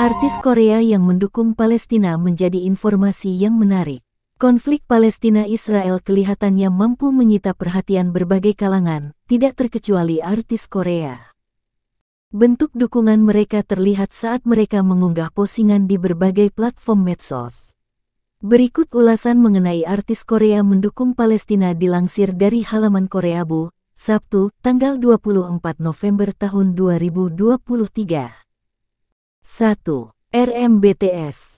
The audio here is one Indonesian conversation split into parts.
Artis Korea yang mendukung Palestina menjadi informasi yang menarik. Konflik Palestina-Israel kelihatannya mampu menyita perhatian berbagai kalangan, tidak terkecuali artis Korea. Bentuk dukungan mereka terlihat saat mereka mengunggah postingan di berbagai platform medsos. Berikut ulasan mengenai artis Korea mendukung Palestina dilansir dari halaman Korea Bu, Sabtu, tanggal 24 November tahun 2023. 1. RMBTS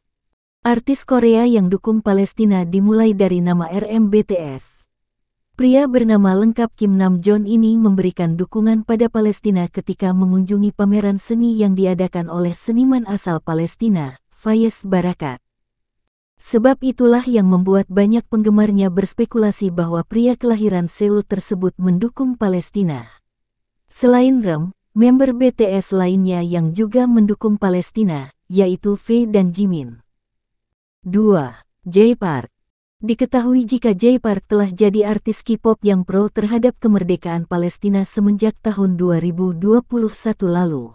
Artis Korea yang dukung Palestina dimulai dari nama RMBTS. Pria bernama lengkap Kim Nam Jon ini memberikan dukungan pada Palestina ketika mengunjungi pameran seni yang diadakan oleh seniman asal Palestina, Fayez Barakat. Sebab itulah yang membuat banyak penggemarnya berspekulasi bahwa pria kelahiran Seoul tersebut mendukung Palestina. Selain Rem, Member BTS lainnya yang juga mendukung Palestina, yaitu V dan Jimin. 2. J Park Diketahui jika J Park telah jadi artis K-pop yang pro terhadap kemerdekaan Palestina semenjak tahun 2021 lalu.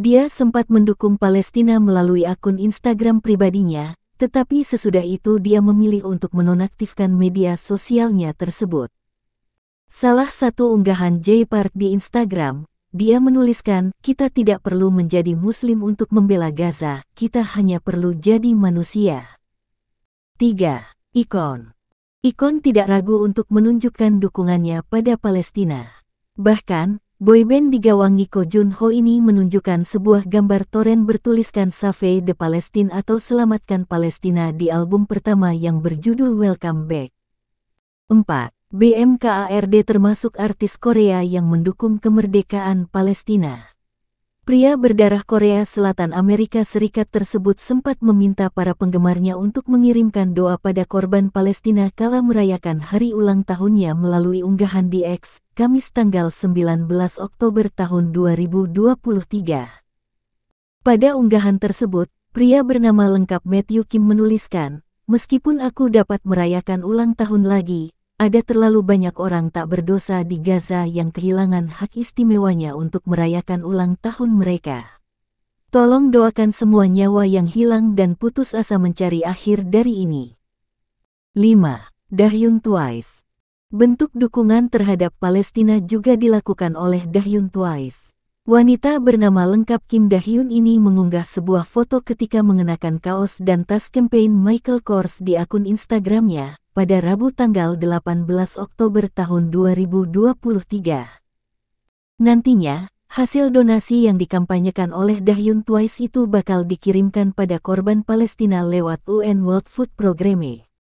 Dia sempat mendukung Palestina melalui akun Instagram pribadinya, tetapi sesudah itu dia memilih untuk menonaktifkan media sosialnya tersebut. Salah satu unggahan J Park di Instagram, dia menuliskan, kita tidak perlu menjadi muslim untuk membela Gaza, kita hanya perlu jadi manusia. 3. Ikon Ikon tidak ragu untuk menunjukkan dukungannya pada Palestina. Bahkan, boyband digawangi Ko Jun Ho ini menunjukkan sebuah gambar toren bertuliskan Save the Palestine atau Selamatkan Palestina di album pertama yang berjudul Welcome Back. 4. BMKARD termasuk artis Korea yang mendukung kemerdekaan Palestina. Pria berdarah Korea Selatan Amerika Serikat tersebut sempat meminta para penggemarnya untuk mengirimkan doa pada korban Palestina kala merayakan hari ulang tahunnya melalui unggahan di X, Kamis tanggal 19 Oktober tahun 2023. Pada unggahan tersebut, pria bernama lengkap Matthew Kim menuliskan, Meskipun aku dapat merayakan ulang tahun lagi, ada terlalu banyak orang tak berdosa di Gaza yang kehilangan hak istimewanya untuk merayakan ulang tahun mereka. Tolong doakan semua nyawa yang hilang dan putus asa mencari akhir dari ini. 5. Dahyun Twice Bentuk dukungan terhadap Palestina juga dilakukan oleh Dahyun Twice. Wanita bernama lengkap Kim Dahyun ini mengunggah sebuah foto ketika mengenakan kaos dan tas campaign Michael Kors di akun Instagramnya, pada Rabu tanggal 18 Oktober tahun 2023. Nantinya, hasil donasi yang dikampanyekan oleh Dahyun Twice itu bakal dikirimkan pada korban Palestina lewat UN World Food Programme.